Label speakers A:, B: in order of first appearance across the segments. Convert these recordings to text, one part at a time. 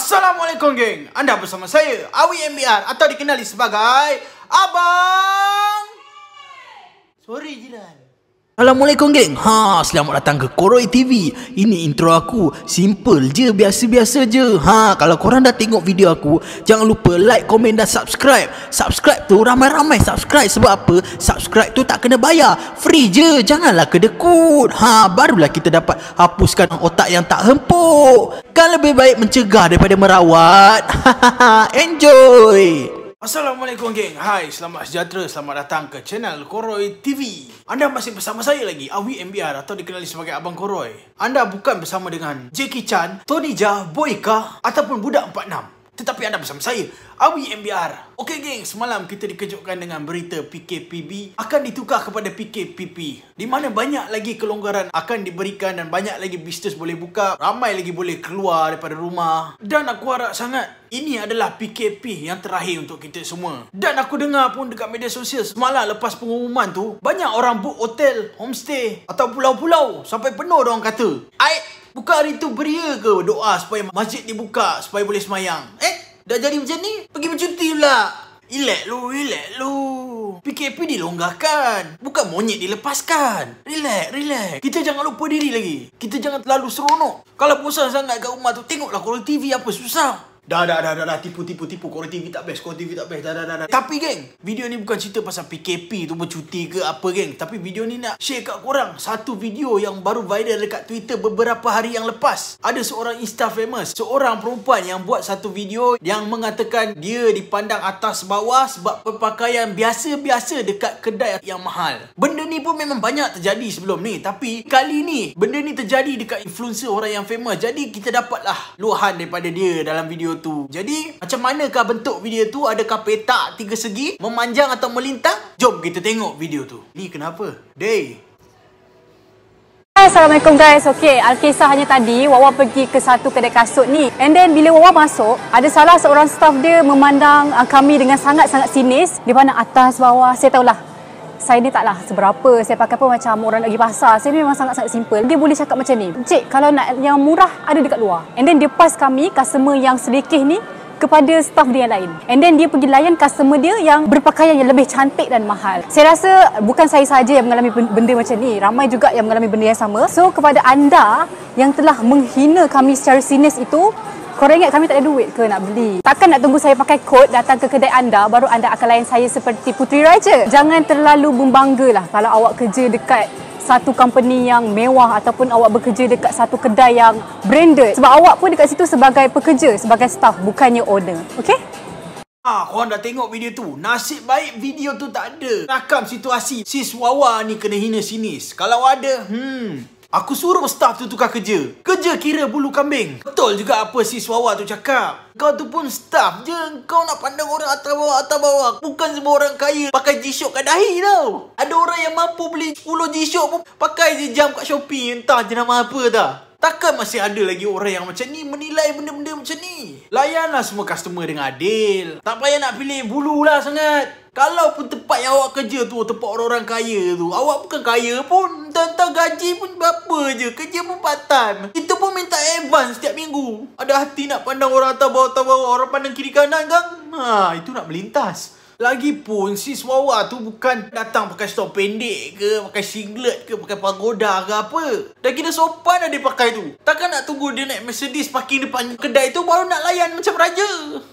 A: Assalamualaikum geng. Anda bersama saya Awi MBR atau dikenali sebagai Abang. Sorry jiran. Assalamualaikum geng. Ha, selamat datang ke Koroi TV. Ini intro aku. Simple je, biasa-biasa je. Ha, kalau korang dah tengok video aku, jangan lupa like, komen dan subscribe. Subscribe tu ramai-ramai subscribe sebab apa? Subscribe tu tak kena bayar. Free je. Janganlah kedekut. Ha, barulah kita dapat hapuskan otak yang tak hempuk. Kan lebih baik mencegah daripada merawat. Ha, ha, ha. Enjoy. Assalamualaikum geng Hai selamat sejahtera Selamat datang ke channel Koroi TV Anda masih bersama saya lagi Awi MBR Atau dikenali sebagai Abang Koroi Anda bukan bersama dengan Jackie Chan Tony Jaa Boyka Ataupun Budak 46 tetapi anda bersama saya, Awi MBR. Okey geng, semalam kita dikejutkan dengan berita PKPB akan ditukar kepada PKPP. Di mana banyak lagi kelonggaran akan diberikan dan banyak lagi bisnes boleh buka, ramai lagi boleh keluar daripada rumah. Dan aku harap sangat ini adalah PKP yang terakhir untuk kita semua. Dan aku dengar pun dekat media sosial semalam lepas pengumuman tu, banyak orang book hotel, homestay atau pulau-pulau sampai penuh orang kata. I Buka hari tu beria ke doa supaya masjid dibuka supaya boleh semayang? Eh? Dah jadi macam ni? Pergi bercuti pula. Ilek lu, ilek lu. PKP dilonggarkan. Bukan monyet dilepaskan. Relax, relax. Kita jangan lupa diri lagi. Kita jangan terlalu seronok. Kalau bosan sangat kat rumah tu, tengoklah kalau TV apa susah. Dah, dah, dah, dah, dah, tipu, tipu, tipu. Korang TV tak best, korang TV tak best. Dah, dah, dah, dah. Tapi, geng, video ni bukan cerita pasal PKP tu bercuti ke apa, geng. Tapi video ni nak share kat korang satu video yang baru viral dekat Twitter beberapa hari yang lepas. Ada seorang Insta famous, seorang perempuan yang buat satu video yang mengatakan dia dipandang atas bawah sebab perpakaian biasa-biasa dekat kedai yang mahal. Benda ni pun memang banyak terjadi sebelum ni. Tapi, kali ni, benda ni terjadi dekat influencer orang yang famous. Jadi, kita dapatlah luahan daripada dia dalam video tu. Jadi, macam manakah bentuk video tu? Adakah petak tiga segi? Memanjang atau melintang? Jom kita tengok video tu. Ni kenapa? Day!
B: Assalamualaikum guys. Okey, Alkisah hanya tadi Wawa pergi ke satu kedai kasut ni. And then bila Wawa masuk, ada salah seorang staff dia memandang ah, kami dengan sangat-sangat sinis di mana atas bawah, saya tahulah saya ni taklah seberapa saya pakai pun macam orang nak pergi pasar saya ni memang sangat-sangat simple dia boleh cakap macam ni cik kalau nak yang murah ada dekat luar and then dia pass kami customer yang sedikit ni kepada staff dia yang lain. And then dia pergi layan customer dia yang berpakaian yang lebih cantik dan mahal. Saya rasa bukan saya saja yang mengalami benda macam ni. Ramai juga yang mengalami benda yang sama. So kepada anda yang telah menghina kami secara sinis itu, Korang ingat kami tak ada duit ke nak beli? Takkan nak tunggu saya pakai kod datang ke kedai anda baru anda akan layan saya seperti Puteri Raja? Jangan terlalu membanggalah kalau awak kerja dekat satu company yang mewah ataupun awak bekerja dekat satu kedai yang branded. Sebab awak pun dekat situ sebagai pekerja, sebagai staff, bukannya owner. Okay?
A: Ha, ah, korang dah tengok video tu. Nasib baik video tu tak ada. Rakam situasi. Sis Wawa ni kena hina sinis. Kalau ada, hmm... Aku suruh staff tu tukar kerja. Kerja kira bulu kambing. Betul juga apa si Suawa tu cakap. Kau tu pun staff je. Kau nak pandang orang atas bawah, atas bawah. Bukan semua orang kaya pakai G-Shock kat dahi tau. Ada orang yang mampu beli 10 G-Shock pun pakai je jam kat Shopee. Entah jenama apa dah. Takkan masih ada lagi orang yang macam ni menilai benda-benda macam ni? Layanlah semua customer dengan adil. Tak payah nak pilih bulu lah sangat. Kalau pun tempat yang awak kerja tu tempat orang-orang kaya tu, awak bukan kaya pun. entah gaji pun berapa je. Kerja pun part time. Itu pun minta advance setiap minggu. Ada hati nak pandang orang atas bawah-atas bawah. Orang pandang kiri kanan kan? Ha, itu nak melintas. Lagipun sis Wawa tu bukan datang pakai stok pendek ke, pakai singlet ke, pakai pagoda ke apa. Dah kira sopan dah dia pakai tu. Takkan nak tunggu dia naik Mercedes parking depan kedai tu baru nak layan macam raja.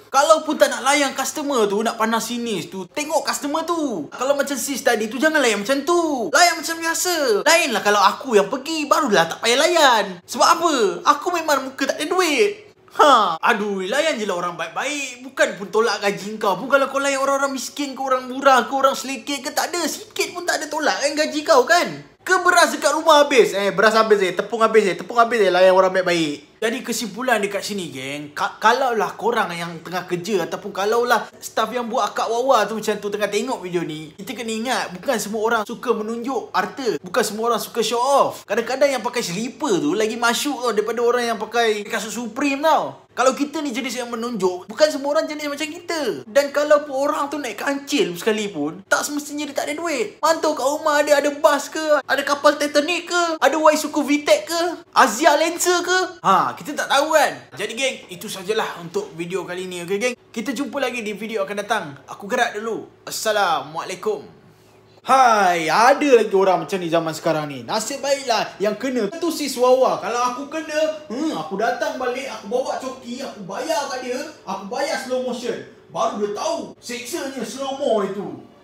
A: Kalau pun tak nak layan customer tu, nak panas sinis tu, tengok customer tu. Kalau macam sis tadi tu, jangan layan macam tu. Layan macam biasa. Lainlah kalau aku yang pergi, barulah tak payah layan. Sebab apa? Aku memang muka tak ada duit. Ha, aduh, layan je lah orang baik-baik. Bukan pun tolak gaji kau. Pun kalau kau layan orang-orang miskin ke orang murah ke orang selekeh ke tak ada. Sikit pun tak ada tolak kan gaji kau kan? Ke beras dekat rumah habis? Eh, beras habis eh. Tepung habis eh. Tepung habis eh. Layan orang baik-baik. Jadi kesimpulan dekat sini geng, ka- kalaulah korang yang tengah kerja ataupun kalaulah staff yang buat akak wawa tu macam tu tengah tengok video ni, kita kena ingat bukan semua orang suka menunjuk harta, bukan semua orang suka show off. Kadang-kadang yang pakai slipper tu lagi masuk tau daripada orang yang pakai kasut supreme tau. Kalau kita ni jenis yang menunjuk, bukan semua orang jenis macam kita. Dan kalau pun orang tu naik kancil sekalipun, tak semestinya dia tak ada duit. Mantau kat rumah ada ada bas ke, ada kapal Titanic ke, ada Y suku VTEC ke, e Azia Lancer ke. ha. Ah, kita tak tahu kan Jadi geng, itu sajalah untuk video kali ni Okay geng, kita jumpa lagi di video akan datang Aku gerak dulu Assalamualaikum Hai, ada lagi orang macam ni zaman sekarang ni Nasib baiklah yang kena Itu si Suawa Kalau aku kena hmm, Aku datang balik, aku bawa coki Aku bayar
B: kat dia Aku bayar slow motion Baru dia tahu Seksanya slow mo itu